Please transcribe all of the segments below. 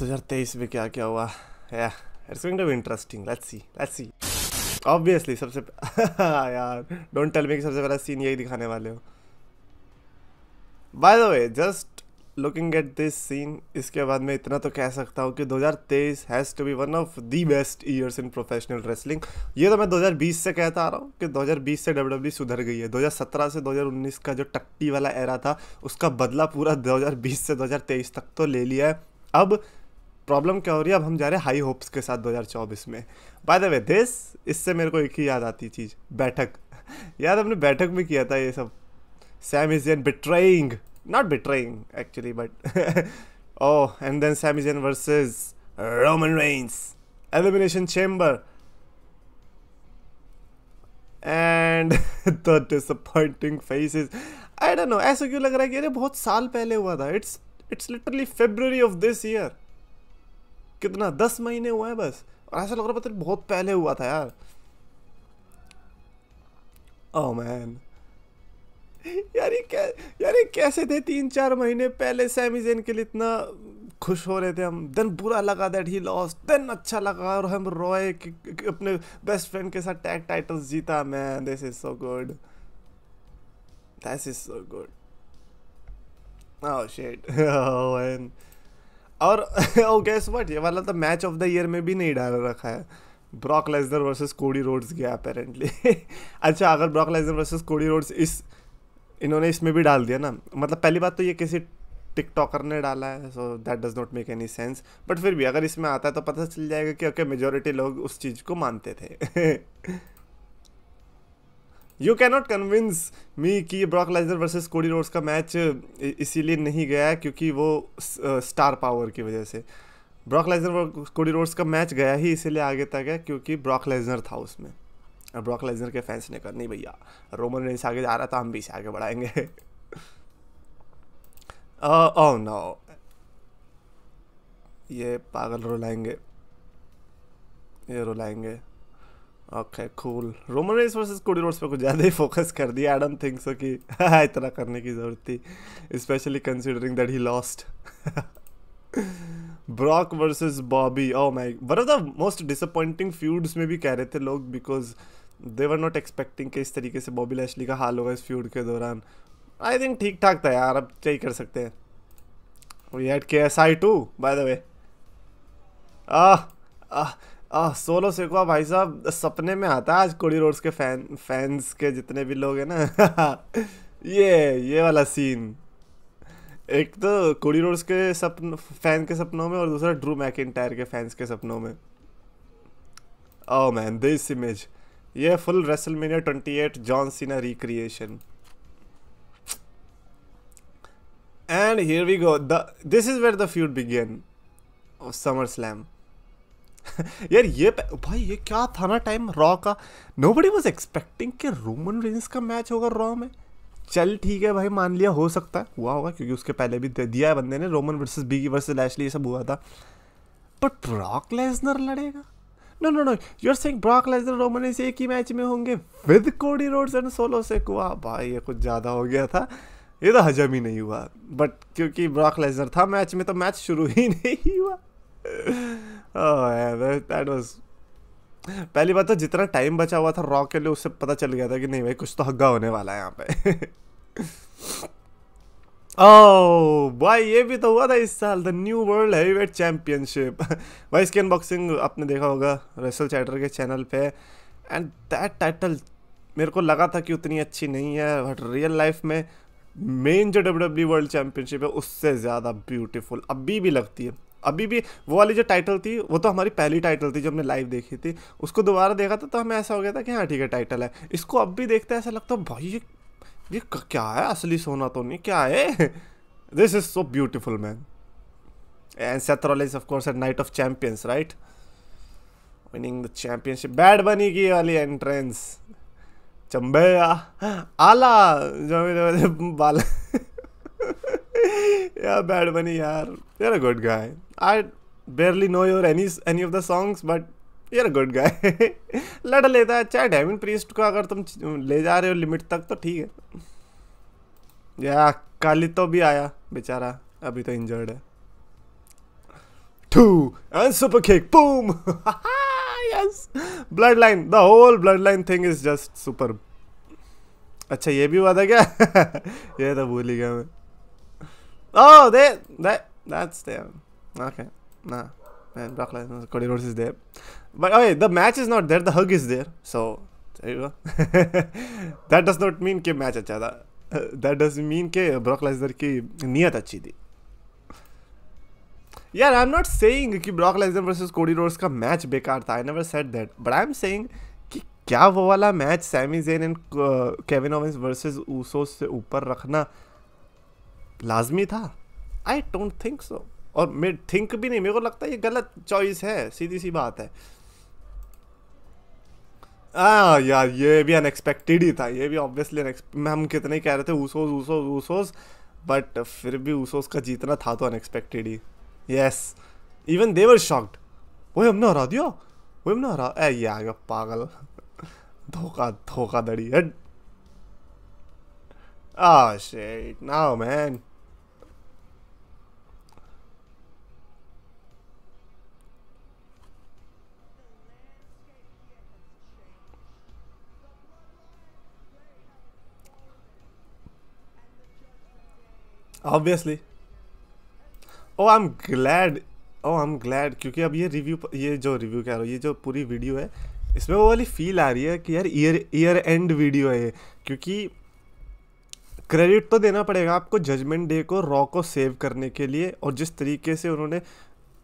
2023 में क्या क्या हुआ it's going to be interesting let's see let's see obviously सबसे यार डोंट टेल मी कि सबसे पहला सीन यही दिखाने वाले हो by the way just looking at this scene इसके बाद मैं इतना तो कह सकता हूँ कि 2023 has to be one of the best years in professional wrestling ये तो मैं 2020 से कहता आ रहा हूँ कि 2020 से डब्ल्यू e सुधर गई है 2017 से 2019 का जो टट्टी वाला एरा था उसका बदला पूरा 2020 से 2023 तक तो ले लिया है अब प्रॉब्लम क्या हो रही है अब हम जा रहे हैं हाई होप्स के साथ 2024 में बाय द वे दिस इससे मेरे को एक ही याद आती चीज़ बैठक याद हमने बैठक में किया था ये सब Sami Zayn betraying not betraying actually but and then Sami Zayn versus Roman Reigns elimination Chamber. And the disappointing faces. I don't know, ऐसा क्यों लग रहा है कि अरे बहुत साल पहले हुआ था it's it's literally February of this year कितना दस महीने हुए हैं बस और ऐसा लग रहा पता बहुत पहले हुआ था यार ओ oh, मैन यार ये कै यार ये कैसे थे तीन चार महीने पहले जेन के लिए इतना खुश हो रहे थे हम देन बुरा लगा दैट ही लॉस देन अच्छा लगा और हम रॉय अपने बेस्ट फ्रेंड के साथ टैग टाइटल्स जीता man this is so good this is so good Oh shit oh, and और गैस व्हाट ये वाला तो मैच ऑफ द ईयर में भी नहीं डाल रखा है Brock Lesnar versus Cody Rhodes गया अपेरेंटली अच्छा अगर Brock Lesnar versus Cody Rhodes इस इन्होंने इसमें भी डाल दिया ना मतलब पहली बात तो ये किसी टिकटॉकर ने डाला है so that does not make any sense but फिर भी अगर इसमें आता है तो पता चल जाएगा कि ओके okay, मेजोरिटी लोग उस चीज़ को मानते थे you can not convince me कि Brock Lesnar versus Cody Rhodes का मैच uh, इसीलिए नहीं गया क्योंकि वो स्टार uh, पावर की वजह से ब्रॉक लेजनर कोडी रोड्स का मैच गया ही इसीलिए आगे तक है क्योंकि ब्रॉक लेजनर था उसमें और ब्रॉक लेजनर के फैंस ने कर नहीं भैया रोमन रेंस आगे जा रहा था हम भी इसे आगे बढ़ाएंगे ओ नो uh, oh ये पागल रुलाएंगे ये रुलाएंगे okay cool Roman Reigns versus Cody Rhodes पे कुछ ज़्यादा ही फोकस कर दिया आई डोंट थिंक सो कि इतना करने की ज़रूरत थी specially considering that he lost Brock versus Bobby oh my one of the most disappointing feuds में भी कह रहे थे लोग because they were not expecting कि इस तरीके से बॉबी लैशली का हाल होगा इस फ्यूड के दौरान आई थिंक ठीक ठाक था यार अब क्या ही कर सकते हैं we had K S I too by the way ah, Solo Sikoa भाई साहब सपने में आता है आज कोडी रोड्स के फैन फैंस के जितने भी लोग हैं ना ये ये वाला सीन एक तो कोडी रोड्स के सपन फैन के सपनों में और दूसरा ड्रू मैकिनटायर के फैंस के सपनों में ओ मैन दिस इमेज ये full wrestle twenty eight John Cena recreation and here we go the this is where the feud began SummerSlam यार ये भाई ये क्या था ना टाइम रॉ का नो बडी वॉज एक्सपेक्टिंग कि रोमन रेंस का मैच होगा रॉ में चल ठीक है भाई मान लिया हो सकता है हुआ होगा क्योंकि उसके पहले भी दिया है बंदे ने रोमन वर्सेस की वर्सेज लैशली ये सब हुआ था बट ब्रॉक लेसनर लड़ेगा no no no you are saying Brock Lesnar Roman Reigns एक ही मैच में होंगे with Cody Rhodes and solo से कुआ भाई ये कुछ ज़्यादा हो गया था ये तो हजम ही नहीं हुआ बट क्योंकि ब्रॉक लेसनर था मैच में तो मैच शुरू ही नहीं हुआ oh, पहली बात तो जितना टाइम बचा हुआ था रॉक के लिए उससे पता चल गया था कि नहीं भाई कुछ तो हग्गा होने वाला है यहाँ पे ओ oh, भाई ये भी तो हुआ था इस साल the new world weight championship भाई इसकी अनबॉक्सिंग आपने देखा होगा रसल चैटर के चैनल पे एंड दैट टाइटल मेरे को लगा था कि उतनी अच्छी नहीं है बट रियल लाइफ में मेन जो डब्ल्यू डब्ल्यू वर्ल्ड चैम्पियनशिप है उससे ज़्यादा ब्यूटीफुल अभी भी लगती है अभी भी वो वाली जो टाइटल थी वो तो हमारी पहली टाइटल थी जब हमने लाइव देखी थी उसको दोबारा देखा था तो हमें ऐसा हो गया था कि हाँ ठीक है टाइटल है इसको अब भी देखते ऐसा लगता है भाई ये ये क्या है असली सोना तो नहीं क्या है this is so beautiful man and Seth of course at Night of Champions right winning the championship Bad Bunny की वाली एंट्रेंस चंबे आला जो बाला yeah, Bad Bunny, yaar. You're a good guy. I barely know your any any of the songs, but you're a good guy. लड़ लेता hai चाहे diamond priest ko agar tum le ja rahe ho limit tak to theek hai yeah kali to bhi aaya bechara abhi to injured hai two and super kick boom yes bloodline the whole bloodline thing is just superb अच्छा ये भी हुआ था क्या ये तो भूल ही गया मैं Oh, there, that, that's there. Okay, nah, And Brock Lesnar, Cody Rhodes is there, but okay, the match is not there. The hug is there, so there you go. that does not mean that match is था. That does mean that Brock Lesnar's niyat नियत अच्छी Yeah, I'm not saying that Brock Lesnar versus Cody Rhodes ka match का match I never said that. But I'm saying I am saying कि क्या वो वाला match Sami Zayn and Kevin Owens versus Uso से ऊपर रखना लाजमी था आई डोंट थिंक सो और मैं थिंक भी नहीं मेरे को लगता है ये गलत चॉइस है सीधी सी बात है आ, हाँ यार ये भी अनएक्सपेक्टेड ही था ये भी ऑब्वियसली हम कितने कह रहे थे ऊसोस ऊसोस ऊसोस बट फिर भी ऊसोस का जीतना था तो अनएक्सपेक्टेड ही यस इवन देवर शॉक्ड वो हमने हरा दिया वो हमने हरा ए ये आ गया पागल धोखा धोखा दड़ी Oh, shit. No, man. Obviously. Oh, I'm glad. Oh, I'm glad क्योंकि अब ये रिव्यू ये जो रिव्यू कह रहा हूँ ये जो पूरी वीडियो है इसमें वो वाली फील आ रही है कि यार ईयर ईयर एंड वीडियो है ये क्योंकि क्रेडिट तो देना पड़ेगा आपको जजमेंट डे को रॉ को सेव करने के लिए और जिस तरीके से उन्होंने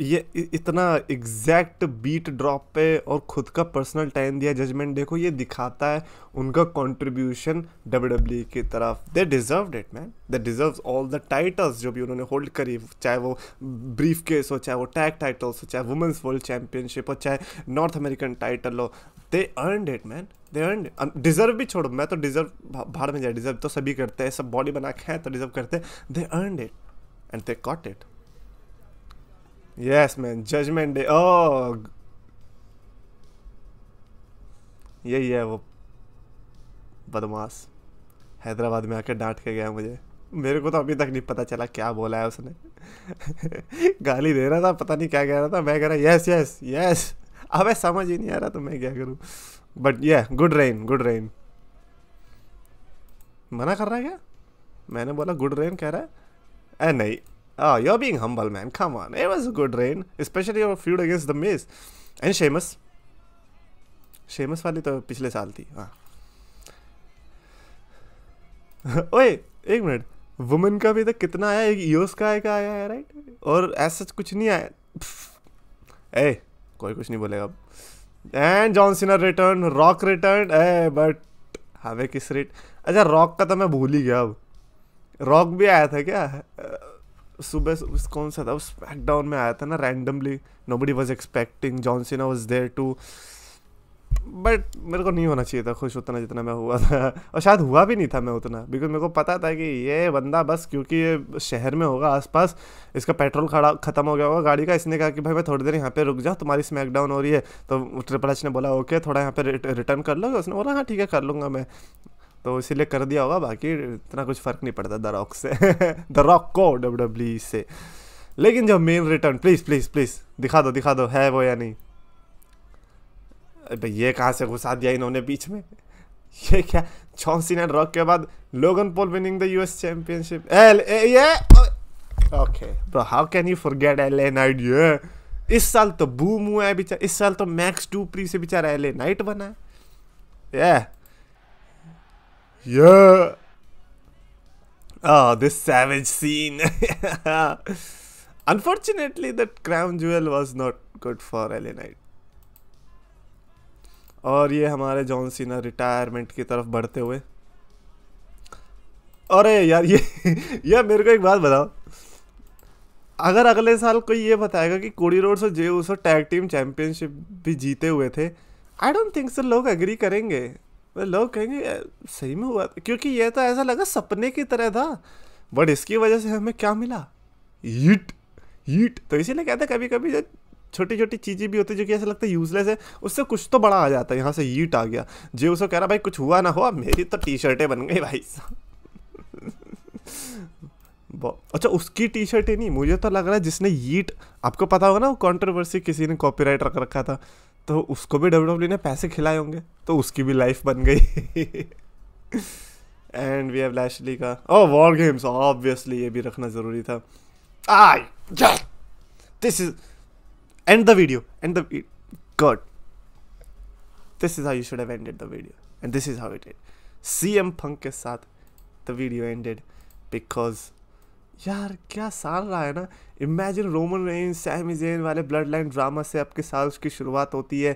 ये इतना एग्जैक्ट बीट ड्रॉप पे और ख़ुद का पर्सनल टाइम दिया जजमेंट डे को ये दिखाता है उनका कंट्रीब्यूशन डब्ल्यू डब्ल्यू की तरफ they deserve it man they deserve all the titles जो भी उन्होंने होल्ड करी चाहे वो ब्रीफ केस हो चाहे वो टैग टाइटल्स हो चाहे वुमेंस वर्ल्ड चैम्पियनशिप हो चाहे नॉर्थ अमेरिकन टाइटल हो they earn it man they deserve um, भी छोड़ो मैं तो डिजर्व भाड़ में जाए डिजर्व तो सभी करते हैं सब बॉडी बना के हैं तो डिजर्व करते हैं they earn it and they caught it yes man judgment day oh यही है वो बदमाश हैदराबाद में आके डांट के गया मुझे मेरे को तो अभी तक नहीं पता चला क्या बोला है उसने गाली दे रहा था पता नहीं क्या कह रहा था मैं कह रहा यस यस यस अब समझ ही नहीं आ रहा तो मैं क्या करूँ बट ये गुड रेन गुड रेन मना कर रहा है क्या मैंने बोला गुड रेन कह रहा है ए नहीं Ah, you're being humble, man. Come on. It was a good reign specially your feud against the Miz. And Sheamus Sheamus वाली तो पिछले साल थी हाँ ah. ओए एक मिनट वुमेन का भी तो कितना आया एक ईओस का आया का आया है राइट और ऐसा कुछ नहीं आया ए कोई कुछ नहीं बोलेगा अब and John Cena return Rock return ए बट हमें किस रेट अच्छा रॉक का तो मैं भूल ही गया अब रॉक भी आया था क्या सुबह कौन सा था उस पैकडाउन में आया था ना randomly nobody was expecting John Cena was there too but मेरे को नहीं होना चाहिए था खुश उतना जितना मैं हुआ था और शायद हुआ भी नहीं था मैं उतना बिकॉज मेरे को पता था कि ये बंदा बस क्योंकि ये शहर में होगा आसपास इसका पेट्रोल खड़ा ख़त्म हो गया होगा गाड़ी का इसने कहा कि भाई मैं थोड़ी देर यहाँ पे रुक जाऊँ तुम्हारी स्मैक डाउन हो रही है तो ट्रिपल एच ने बोला ओके थोड़ा यहाँ पर रिटर्न कर लो तो उसने बोला हाँ ठीक है कर लूँगा मैं तो इसीलिए कर दिया होगा बाकी इतना कुछ फ़र्क नहीं पड़ता द रॉक से द रॉक को डब्ल्यू डब्ल्यू e से लेकिन जो main return please please please दिखा दो दिखा दो है वो या नहीं अबे ये कहाँ से घुसा दिया इन्होंने बीच में ये क्या चौंसी ने रॉक के बाद Logan Paul winning the US championship L A ये okay bro how can you forget L A Knight ये इस साल तो बूम हुआ है बेचारा इस साल तो मैक्स टू प्री से बेचारा एल ए नाइट बना है ये Oh, this savage scene. Unfortunately, that crown jewel was not good for LA Knight. और ये हमारे जॉन सीना रिटायरमेंट की तरफ बढ़ते हुए अरे यार ये यार मेरे को एक बात बताओ अगर अगले साल कोई ये बताएगा कि कोडी रोड से जे उस टैग टीम चैंपियनशिप भी जीते हुए थे आई डोंट थिंक सो लोग एग्री करेंगे मतलब लोग कहेंगे सही में हुआ क्योंकि ये तो ऐसा लगा सपने की तरह था बट इसकी वजह से हमें क्या मिला हीट हीट तो इसीलिए कहते कभी कभी जब छोटी छोटी चीज़ें भी होती है जो कि ऐसा लगता है यूजलेस है उससे कुछ तो बड़ा आ जाता है यहाँ से ईट आ गया जे उसको कह रहा भाई कुछ हुआ ना हुआ मेरी तो टी शर्टें बन गई भाई अच्छा उसकी टी शर्ट ही नहीं मुझे तो लग रहा है जिसने यीट आपको पता होगा ना वो कॉन्ट्रोवर्सी किसी ने कॉपीराइट रख रखा था तो उसको भी डब्ल्यू e ने पैसे खिलाए होंगे तो उसकी भी लाइफ बन गई एंड वी हैव लैशली का ओ वॉर गेम्स ऑब्वियसली ये भी रखना ज़रूरी था I this is End the video. End the. God. This is how you should have ended the video. And this is how it did. CM Punk ke साथ the video ended because यार क्या साल रहा है ना imagine Roman Reign Sami Zayn वाले blood line drama से आपके साल उसकी शुरुआत होती है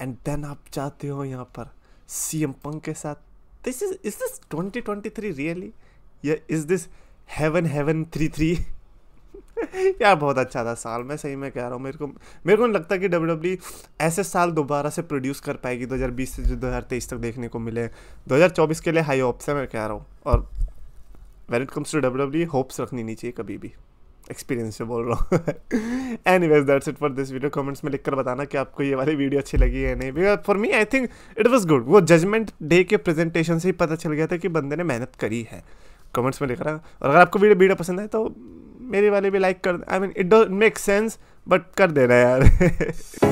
एंड देन आप जाते हो यहाँ पर सी एम पंक के साथ this is is this twenty twenty three really या is this heaven heaven three three यार बहुत अच्छा था साल मैं सही में कह रहा हूँ मेरे को मेरे को नहीं लगता कि डब्ल्यू डब्ल्यू e ऐसे साल दोबारा से प्रोड्यूस कर पाएगी 2020 से जो 2023 तक देखने को मिले 2024 के लिए हाई होप्स है मैं कह रहा हूँ और when it comes to W W hopes रखनी नहीं चाहिए कभी भी एक्सपीरियंस से बोल रहा हूँ anyways that's it for this video comments में लिखकर बताना कि आपको ये वाली वीडियो अच्छी लगी है नहीं because for me I think it was good वो जजमेंट डे के प्रेजेंटेशन से ही पता चल गया था कि बंदे ने मेहनत करी है कमेंट्स में लिख रहा और अगर आपको वीडियो वीडियो पसंद है तो मेरे वाले भी लाइक कर I mean it don't make sense but कर दे है यार